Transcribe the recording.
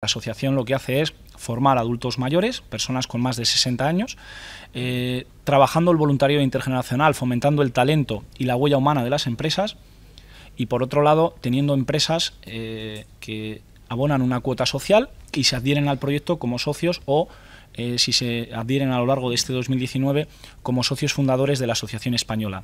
La asociación lo que hace es formar adultos mayores, personas con más de 60 años, eh, trabajando el voluntario intergeneracional, fomentando el talento y la huella humana de las empresas y por otro lado teniendo empresas eh, que abonan una cuota social y se adhieren al proyecto como socios o eh, si se adhieren a lo largo de este 2019 como socios fundadores de la Asociación Española.